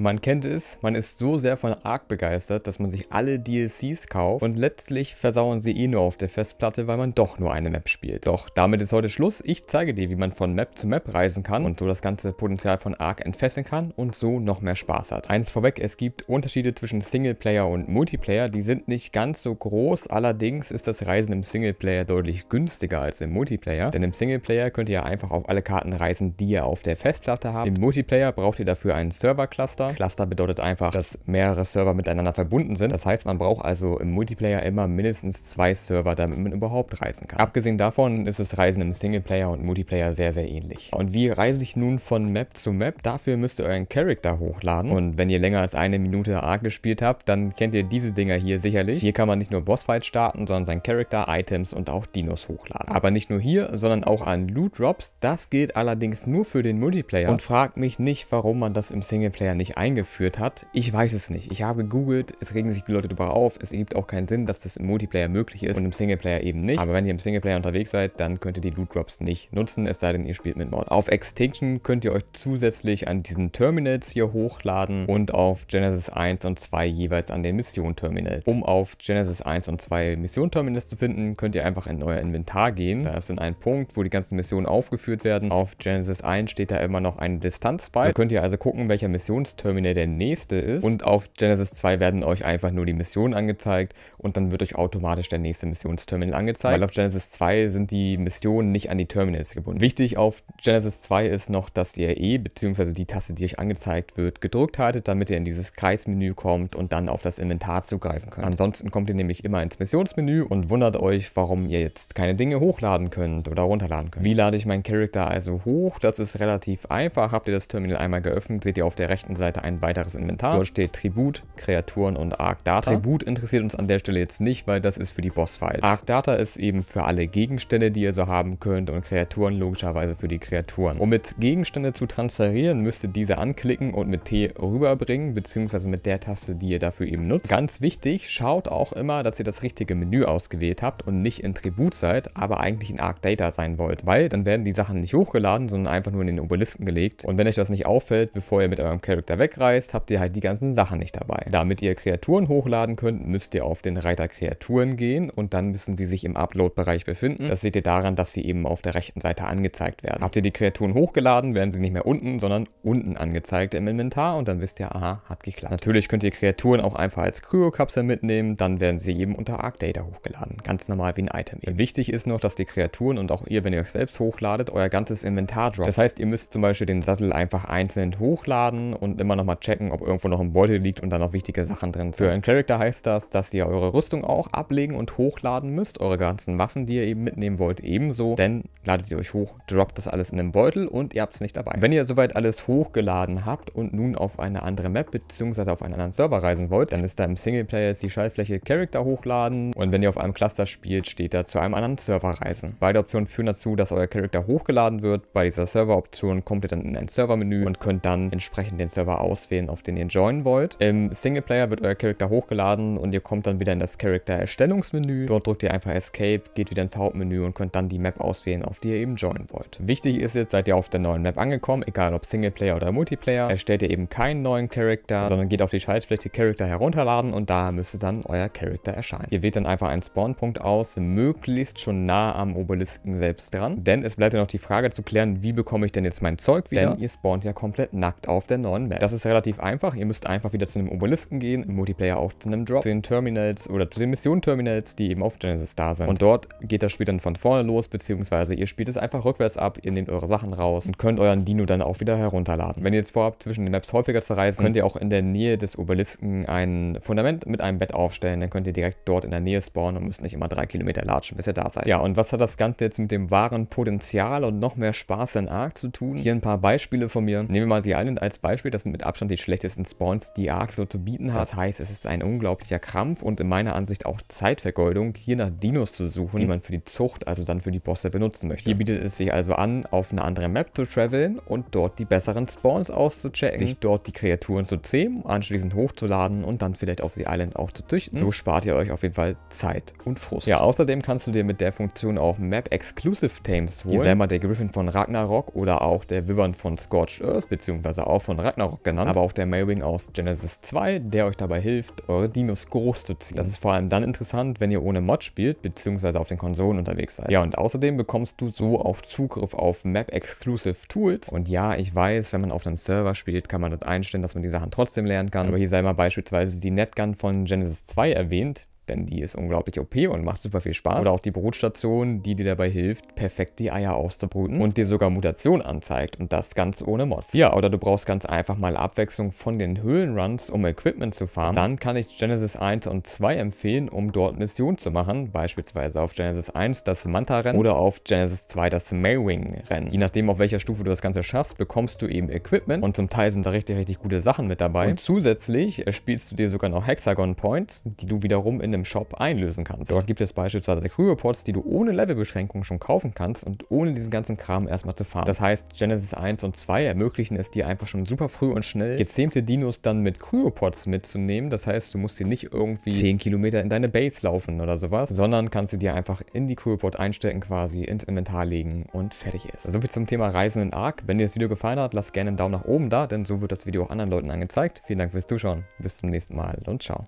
Man kennt es, man ist so sehr von Ark begeistert, dass man sich alle DLCs kauft und letztlich versauern sie eh nur auf der Festplatte, weil man doch nur eine Map spielt. Doch damit ist heute Schluss. Ich zeige dir, wie man von Map zu Map reisen kann und so das ganze Potenzial von Ark entfesseln kann und so noch mehr Spaß hat. Eins vorweg, es gibt Unterschiede zwischen Singleplayer und Multiplayer, die sind nicht ganz so groß, allerdings ist das Reisen im Singleplayer deutlich günstiger als im Multiplayer, denn im Singleplayer könnt ihr einfach auf alle Karten reisen, die ihr auf der Festplatte habt. Im Multiplayer braucht ihr dafür einen Servercluster Cluster. bedeutet einfach, dass mehrere Server miteinander verbunden sind. Das heißt, man braucht also im Multiplayer immer mindestens zwei Server, damit man überhaupt reisen kann. Abgesehen davon ist das Reisen im Singleplayer und Multiplayer sehr, sehr ähnlich. Und wie reise ich nun von Map zu Map? Dafür müsst ihr euren Charakter hochladen. Und wenn ihr länger als eine Minute Arc gespielt habt, dann kennt ihr diese Dinger hier sicherlich. Hier kann man nicht nur Bossfights starten, sondern seinen Charakter, Items und auch Dinos hochladen. Aber nicht nur hier, sondern auch an Loot Drops. Das gilt allerdings nur für den Multiplayer. Und fragt mich nicht, warum man das im Singleplayer nicht eingeführt hat. Ich weiß es nicht. Ich habe gegoogelt, es regen sich die Leute darüber auf. Es ergibt auch keinen Sinn, dass das im Multiplayer möglich ist und im Singleplayer eben nicht. Aber wenn ihr im Singleplayer unterwegs seid, dann könnt ihr die Loot Drops nicht nutzen, es sei denn, ihr spielt mit Mods. Auf Extinction könnt ihr euch zusätzlich an diesen Terminals hier hochladen und auf Genesis 1 und 2 jeweils an den Mission Terminals. Um auf Genesis 1 und 2 Mission Terminals zu finden, könnt ihr einfach in euer Inventar gehen. Da ist dann ein Punkt, wo die ganzen Missionen aufgeführt werden. Auf Genesis 1 steht da immer noch ein Distanz bei. So könnt ihr also gucken, welcher Missions Terminal der nächste ist. Und auf Genesis 2 werden euch einfach nur die Missionen angezeigt und dann wird euch automatisch der nächste Missionsterminal angezeigt. Weil auf Genesis 2 sind die Missionen nicht an die Terminals gebunden. Wichtig auf Genesis 2 ist noch, dass ihr E bzw. die Taste, die euch angezeigt wird, gedrückt haltet, damit ihr in dieses Kreismenü kommt und dann auf das Inventar zugreifen könnt. Ansonsten kommt ihr nämlich immer ins Missionsmenü und wundert euch, warum ihr jetzt keine Dinge hochladen könnt oder runterladen könnt. Wie lade ich meinen Charakter also hoch? Das ist relativ einfach. Habt ihr das Terminal einmal geöffnet, seht ihr auf der rechten Seite Seite ein weiteres Inventar. Dort steht Tribut, Kreaturen und Arc Data. Tribut interessiert uns an der Stelle jetzt nicht, weil das ist für die Bossfights. Arc Data ist eben für alle Gegenstände, die ihr so haben könnt und Kreaturen logischerweise für die Kreaturen. Um mit Gegenstände zu transferieren, müsst ihr diese anklicken und mit T rüberbringen, beziehungsweise mit der Taste, die ihr dafür eben nutzt. Ganz wichtig, schaut auch immer, dass ihr das richtige Menü ausgewählt habt und nicht in Tribut seid, aber eigentlich in Arc Data sein wollt, weil dann werden die Sachen nicht hochgeladen, sondern einfach nur in den Obelisken gelegt und wenn euch das nicht auffällt, bevor ihr mit eurem Charakter wegreist, habt ihr halt die ganzen Sachen nicht dabei. Damit ihr Kreaturen hochladen könnt, müsst ihr auf den Reiter Kreaturen gehen und dann müssen sie sich im Upload-Bereich befinden. Das seht ihr daran, dass sie eben auf der rechten Seite angezeigt werden. Habt ihr die Kreaturen hochgeladen, werden sie nicht mehr unten, sondern unten angezeigt im Inventar und dann wisst ihr, aha, hat geklappt. Natürlich könnt ihr Kreaturen auch einfach als Kryokapsel mitnehmen, dann werden sie eben unter ArcData hochgeladen. Ganz normal wie ein Item. Eben. Wichtig ist noch, dass die Kreaturen und auch ihr, wenn ihr euch selbst hochladet, euer ganzes Inventar droppt. Das heißt, ihr müsst zum Beispiel den Sattel einfach einzeln hochladen und im immer nochmal checken, ob irgendwo noch ein Beutel liegt und da noch wichtige Sachen drin sind. Für einen Charakter heißt das, dass ihr eure Rüstung auch ablegen und hochladen müsst, eure ganzen Waffen, die ihr eben mitnehmen wollt, ebenso. Denn ladet ihr euch hoch, droppt das alles in den Beutel und ihr habt es nicht dabei. Wenn ihr soweit alles hochgeladen habt und nun auf eine andere Map bzw. auf einen anderen Server reisen wollt, dann ist da im Singleplayer jetzt die Schaltfläche Charakter hochladen und wenn ihr auf einem Cluster spielt, steht da zu einem anderen Server reisen. Beide Optionen führen dazu, dass euer Charakter hochgeladen wird. Bei dieser Server-Option kommt ihr dann in ein Servermenü und könnt dann entsprechend den Server auswählen, auf den ihr joinen wollt. Im Singleplayer wird euer Charakter hochgeladen und ihr kommt dann wieder in das Charakter-Erstellungsmenü. Dort drückt ihr einfach Escape, geht wieder ins Hauptmenü und könnt dann die Map auswählen, auf die ihr eben joinen wollt. Wichtig ist jetzt, seid ihr auf der neuen Map angekommen, egal ob Singleplayer oder Multiplayer, erstellt ihr eben keinen neuen Charakter, sondern geht auf die Schaltfläche Charakter herunterladen und da müsste dann euer Charakter erscheinen. Ihr wählt dann einfach einen Spawnpunkt aus, möglichst schon nah am Obelisken selbst dran, denn es bleibt ja noch die Frage zu klären, wie bekomme ich denn jetzt mein Zeug wieder, denn ihr spawnt ja komplett nackt auf der neuen Map. Das das ist relativ einfach. Ihr müsst einfach wieder zu einem Obelisken gehen, im Multiplayer auch zu einem Drop, zu den Terminals oder zu den Mission-Terminals, die eben auf Genesis da sind. Und dort geht das Spiel dann von vorne los, beziehungsweise ihr spielt es einfach rückwärts ab, ihr nehmt eure Sachen raus und könnt euren Dino dann auch wieder herunterladen. Wenn ihr jetzt vorhabt, zwischen den Maps häufiger zu reisen, könnt ihr auch in der Nähe des Obelisken ein Fundament mit einem Bett aufstellen. Dann könnt ihr direkt dort in der Nähe spawnen und müsst nicht immer drei Kilometer latschen, bis ihr da seid. Ja, und was hat das Ganze jetzt mit dem wahren Potenzial und noch mehr Spaß in Ark zu tun? Hier ein paar Beispiele von mir. Nehmen wir mal The Island als Beispiel. Das sind mit Abstand die schlechtesten Spawns, die Ark so zu bieten hat. Das heißt, es ist ein unglaublicher Krampf und in meiner Ansicht auch Zeitvergeudung, hier nach Dinos zu suchen, mhm. die man für die Zucht, also dann für die Bosse benutzen möchte. Hier bietet es sich also an, auf eine andere Map zu traveln und dort die besseren Spawns auszuchecken, sich dort die Kreaturen zu zähmen, anschließend hochzuladen und dann vielleicht auf die Island auch zu züchten. So mhm. spart ihr euch auf jeden Fall Zeit und Frust. Ja, außerdem kannst du dir mit der Funktion auch Map-Exclusive Tames holen, die selber der Griffin von Ragnarok oder auch der Wyvern von Scorched Earth, beziehungsweise auch von Ragnarok genannt, aber auch der Mailwing aus Genesis 2, der euch dabei hilft, eure Dinos groß zu ziehen. Das ist vor allem dann interessant, wenn ihr ohne Mod spielt, beziehungsweise auf den Konsolen unterwegs seid. Ja, und außerdem bekommst du so auch Zugriff auf Map-Exclusive Tools. Und ja, ich weiß, wenn man auf einem Server spielt, kann man das einstellen, dass man die Sachen trotzdem lernen kann. Aber hier sei mal beispielsweise die Netgun von Genesis 2 erwähnt, denn die ist unglaublich OP und macht super viel Spaß. Oder auch die Brutstation, die dir dabei hilft, perfekt die Eier auszubruten und dir sogar Mutation anzeigt und das ganz ohne Mods. Ja, oder du brauchst ganz einfach mal Abwechslung von den Höhlenruns, um Equipment zu farmen. Dann kann ich Genesis 1 und 2 empfehlen, um dort Missionen zu machen, beispielsweise auf Genesis 1 das Manta-Rennen oder auf Genesis 2 das Maywing-Rennen. Je nachdem, auf welcher Stufe du das Ganze schaffst, bekommst du eben Equipment und zum Teil sind da richtig, richtig gute Sachen mit dabei. Und zusätzlich äh, spielst du dir sogar noch Hexagon Points, die du wiederum in einem im Shop einlösen kannst. Dort gibt es beispielsweise Crew Reports, die du ohne Levelbeschränkung schon kaufen kannst und ohne diesen ganzen Kram erstmal zu farmen. Das heißt, Genesis 1 und 2 ermöglichen es dir einfach schon super früh und schnell, gezähmte Dinos dann mit Cryopods mitzunehmen. Das heißt, du musst sie nicht irgendwie 10 Kilometer in deine Base laufen oder sowas, sondern kannst sie dir einfach in die Cryopod einstecken quasi, ins Inventar legen und fertig ist. Soviel zum Thema Reisen in Ark. Wenn dir das Video gefallen hat, lass gerne einen Daumen nach oben da, denn so wird das Video auch anderen Leuten angezeigt. Vielen Dank fürs Zuschauen, bis zum nächsten Mal und ciao.